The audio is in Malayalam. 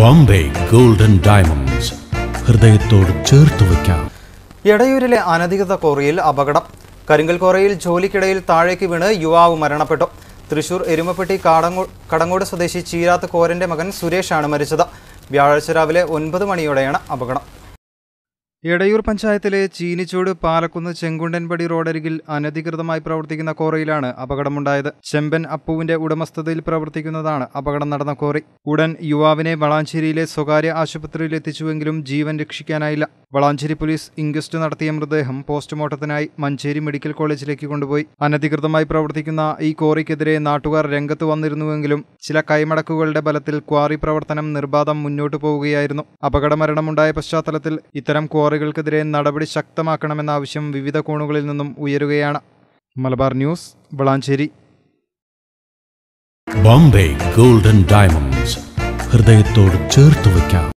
ബോംബെ ഗോൾഡൻ ഡയമണ്ട്സ് ഹൃദയത്തോട് ചേർത്ത് വയ്ക്കാം എടയൂരിലെ അനധികൃത കോറിയിൽ അപകടം കരിങ്കൽ കോറയിൽ ജോലിക്കിടയിൽ താഴേക്ക് വീണ് യുവാവ് മരണപ്പെട്ടു തൃശൂർ എരുമപ്പെട്ടി കാടങ്ങോ കടങ്ങോട് സ്വദേശി ചീരാത്ത് കോരന്റെ മകൻ സുരേഷാണ് മരിച്ചത് വ്യാഴാഴ്ച രാവിലെ ഒൻപത് മണിയോടെയാണ് അപകടം എടയൂർ പഞ്ചായത്തിലെ ചീനിച്ചോട് പാലക്കുന്ന് ചെങ്കുണ്ടൻപടി റോഡരികിൽ അനധികൃതമായി പ്രവർത്തിക്കുന്ന കോറിയിലാണ് അപകടമുണ്ടായത് ചെമ്പൻ അപ്പുവിന്റെ ഉടമസ്ഥതയിൽ പ്രവർത്തിക്കുന്നതാണ് അപകടം നടന്ന കോറി ഉടൻ യുവാവിനെ വളാഞ്ചേരിയിലെ സ്വകാര്യ ആശുപത്രിയിൽ എത്തിച്ചുവെങ്കിലും ജീവൻ രക്ഷിക്കാനായില്ല വളാഞ്ചേരി പോലീസ് ഇൻക്വസ്റ്റ് നടത്തിയ മൃതദേഹം പോസ്റ്റ്മോർട്ടത്തിനായി മഞ്ചേരി മെഡിക്കൽ കോളേജിലേക്ക് കൊണ്ടുപോയി അനധികൃതമായി പ്രവർത്തിക്കുന്ന ഈ ക്വാറിക്കെതിരെ നാട്ടുകാർ രംഗത്ത് വന്നിരുന്നുവെങ്കിലും ചില കൈമടക്കുകളുടെ ബലത്തിൽ ക്വാറി പ്രവർത്തനം നിർബാധം മുന്നോട്ടു പോവുകയായിരുന്നു അപകടമരണമുണ്ടായ പശ്ചാത്തലത്തിൽ ഇത്തരം ക്വാറികൾക്കെതിരെ നടപടി ശക്തമാക്കണമെന്ന ആവശ്യം വിവിധ കോണുകളിൽ നിന്നും ഉയരുകയാണ് Malabar news Valanchery Bombay golden diamonds ഹൃദയത്തോട് ചേർത്ത് വയ്ക്കാം